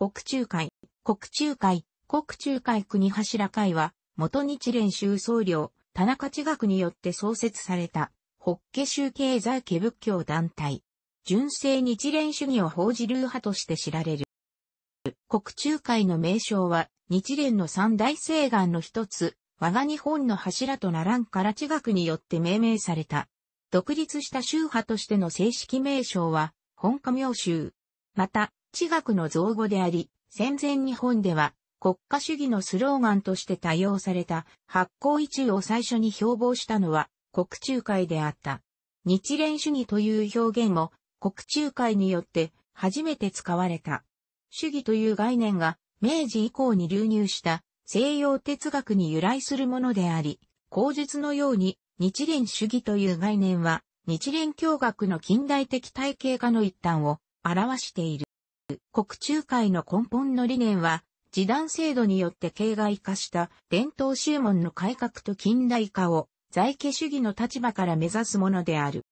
国中会、国中会、国中会国柱会は、元日蓮宗僧侶、田中地学によって創設された、法華宗経済家仏教団体。純正日蓮主義を報じる派として知られる。国中会の名称は、日蓮の三大誓願の一つ、我が日本の柱とならんから地学によって命名された。独立した宗派としての正式名称は、本家名宗。また、地学の造語であり、戦前日本では国家主義のスローガンとして多用された発行一中を最初に標榜したのは国中会であった。日蓮主義という表現も国中会によって初めて使われた。主義という概念が明治以降に流入した西洋哲学に由来するものであり、口述のように日蓮主義という概念は日蓮教学の近代的体系化の一端を表している。国中会の根本の理念は、時短制度によって形骸化した伝統宗門の改革と近代化を在家主義の立場から目指すものである。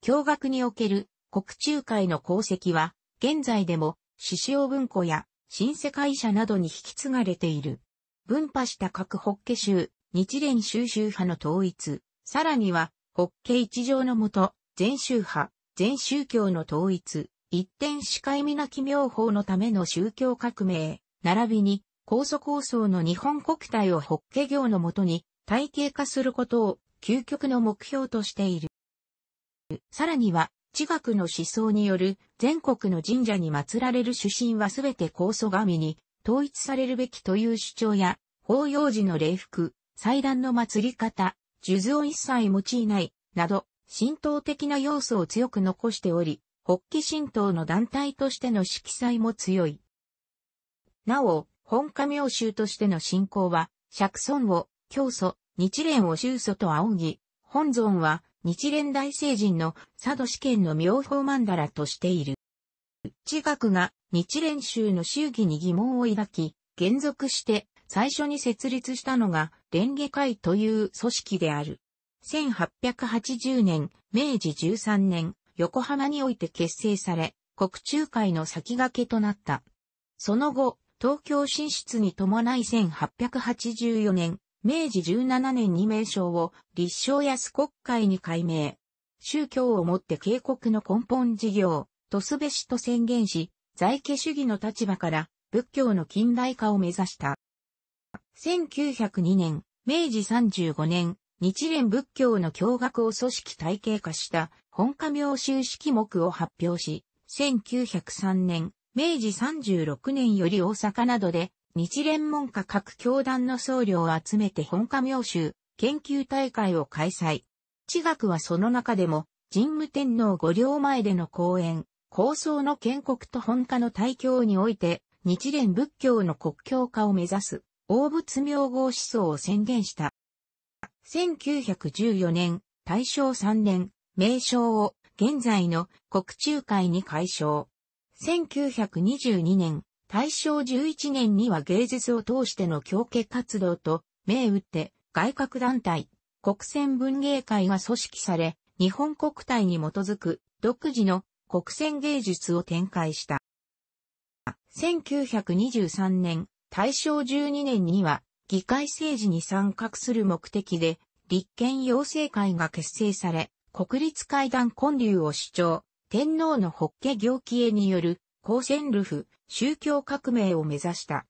教学における国中会の功績は、現在でも、獅子文庫や新世界社などに引き継がれている。分派した各北家州、日蓮州州派の統一、さらには、北家一条のもと、全宗派、全宗教の統一、一点視界みなき妙法のための宗教革命、並びに、高祖構想の日本国体をホッケ業のもとに体系化することを究極の目標としている。さらには、地学の思想による全国の神社に祀られる主神はすべて高祖神に統一されるべきという主張や、法要時の礼服、祭壇の祭り方、数を一切用いない、など、神道的な要素を強く残しており、北紀神道の団体としての色彩も強い。なお、本家明宗としての信仰は、釈尊を、教祖、日蓮を宗祖と仰ぎ、本尊は、日蓮大聖人の佐渡試験の妙法曼荼羅としている。内学が日蓮宗の宗義に疑問を抱き、原属して最初に設立したのが蓮華会という組織である。1880年、明治13年、横浜において結成され、国中会の先駆けとなった。その後、東京進出に伴い1884年、明治17年に名称を立正安国会に改名。宗教をもって警告の根本事業、とすべしと宣言し、在家主義の立場から仏教の近代化を目指した。1902年、明治35年、日蓮仏教の教学を組織体系化した本家名修式目を発表し、1903年、明治36年より大阪などで、日蓮門下各教団の僧侶を集めて本家名修研究大会を開催。地学はその中でも、神武天皇御陵前での講演、構想の建国と本家の対教において、日蓮仏教の国教化を目指す、大仏明号思想を宣言した。1914年、大正3年、名称を現在の国中会に改称。1922年、大正11年には芸術を通しての教化活動と、銘打って外郭団体、国選文芸会が組織され、日本国体に基づく独自の国選芸術を展開した。1923年、大正12年には議会政治に参画する目的で立憲養成会が結成され、国立階段建立を主張、天皇の法華行基へによる、公選ルフ、宗教革命を目指した。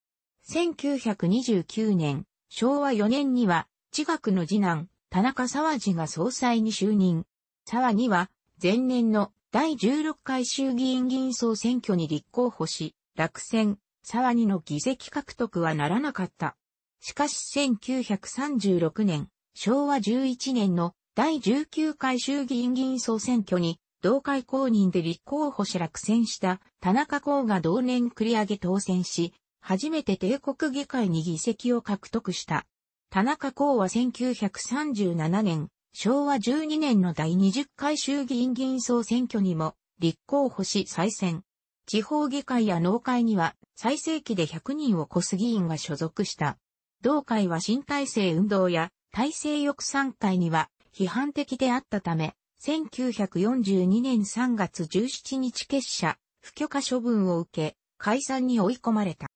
1929年、昭和4年には、地学の次男、田中沢治が総裁に就任。沢には、前年の第16回衆議院議員総選挙に立候補し、落選、沢にの議席獲得はならなかった。しかし1936年、昭和11年の第19回衆議院議員総選挙に、同会公認で立候補し落選した田中公が同年繰り上げ当選し、初めて帝国議会に議席を獲得した。田中公は1937年、昭和12年の第20回衆議院議員総選挙にも立候補し再選。地方議会や農会には最盛期で100人を超す議員が所属した。同会は新体制運動や体制翼3会には批判的であったため、1942年3月17日結社、不許可処分を受け、解散に追い込まれた。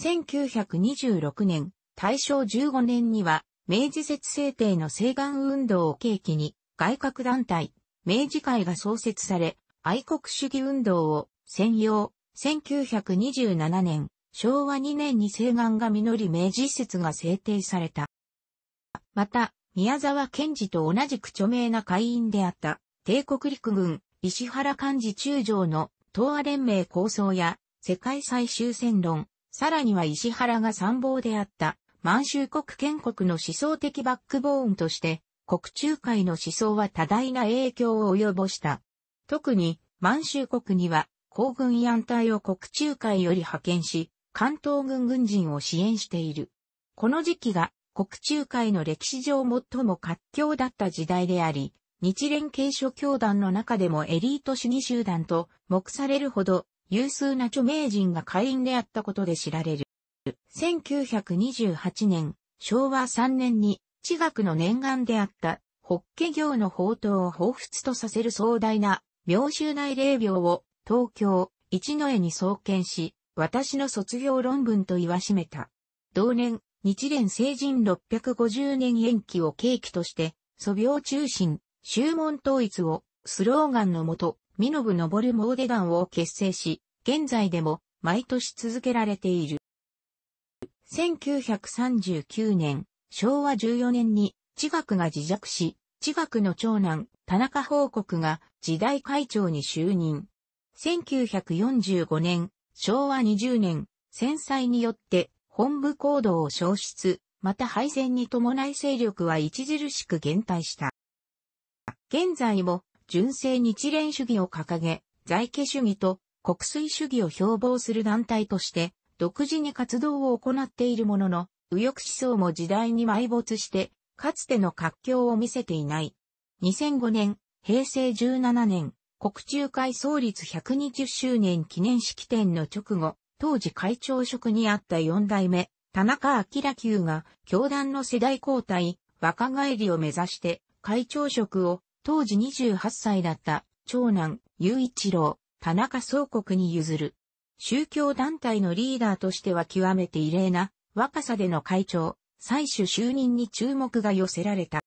1926年、大正15年には、明治節制定の西願運動を契機に、外郭団体、明治会が創設され、愛国主義運動を専用、1927年、昭和2年に西願が実り明治節が制定された。また、宮沢賢治と同じく著名な会員であった帝国陸軍石原幹事中将の東亜連盟構想や世界最終戦論、さらには石原が参謀であった満州国建国の思想的バックボーンとして国中会の思想は多大な影響を及ぼした。特に満州国には皇軍安隊を国中会より派遣し、関東軍軍人を支援している。この時期が国中会の歴史上最も活況だった時代であり、日蓮継承教団の中でもエリート主義集団と目されるほど有数な著名人が会員であったことで知られる。1928年、昭和3年に地学の念願であった法華行の宝刀を彷彿とさせる壮大な妙州内霊廟を東京、一之江に創建し、私の卒業論文と言わしめた。同年、日蓮成人650年延期を契機として、素描中心、宗門統一を、スローガンのもと、身延る詣団を結成し、現在でも、毎年続けられている。1939年、昭和14年に、地学が自弱し、地学の長男、田中報国が、時代会長に就任。1945年、昭和20年、戦災によって本部行動を消失、また敗戦に伴い勢力は著しく減退した。現在も純正日蓮主義を掲げ、在家主義と国粋主義を標榜する団体として、独自に活動を行っているものの、右翼思想も時代に埋没して、かつての活況を見せていない。2005年、平成17年、国中会創立120周年記念式典の直後、当時会長職にあった四代目、田中明久が、教団の世代交代、若返りを目指して、会長職を、当時28歳だった、長男、雄一郎、田中総国に譲る。宗教団体のリーダーとしては極めて異例な、若さでの会長、最終就任に注目が寄せられた。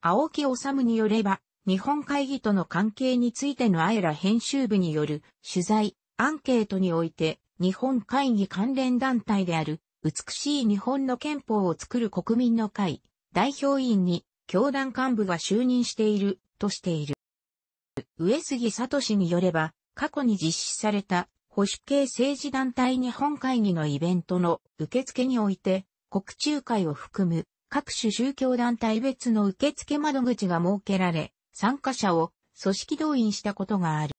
青木治によれば、日本会議との関係についてのあえら編集部による取材、アンケートにおいて、日本会議関連団体である、美しい日本の憲法を作る国民の会、代表委員に、教団幹部が就任している、としている。上杉聡によれば、過去に実施された、保守系政治団体日本会議のイベントの受付において、国中会を含む各種宗教団体別の受付窓口が設けられ、参加者を組織動員したことがある。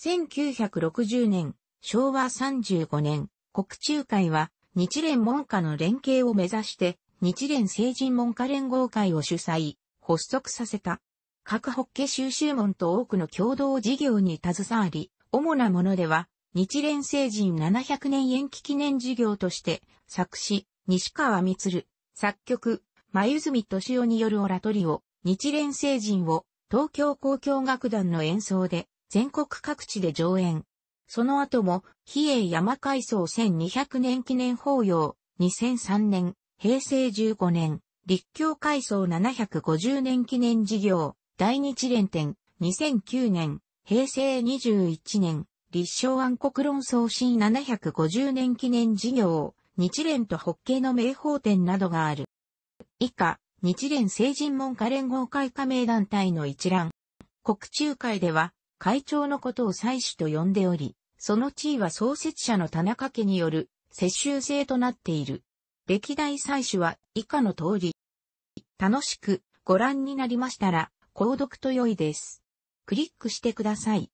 1960年、昭和35年、国中会は日蓮門下の連携を目指して日蓮成人門下連合会を主催、発足させた。各法華収集門と多くの共同事業に携わり、主なものでは、日蓮成人700年延期記念事業として、作詞、西川光、作曲、前住敏夫によるオラトリオ、日蓮成人を、東京交響楽団の演奏で、全国各地で上演。その後も、比叡山階層1200年記念法要、2003年、平成15年、立教改装750年記念事業、大日連展、2009年、平成21年、立正安国論争新750年記念事業、日蓮と北京の名宝店などがある。以下、日蓮聖人門下連合会加盟団体の一覧。国中会では、会長のことを祭祀と呼んでおり、その地位は創設者の田中家による世襲制となっている。歴代祭祀は以下の通り。楽しくご覧になりましたら、購読と良いです。クリックしてください。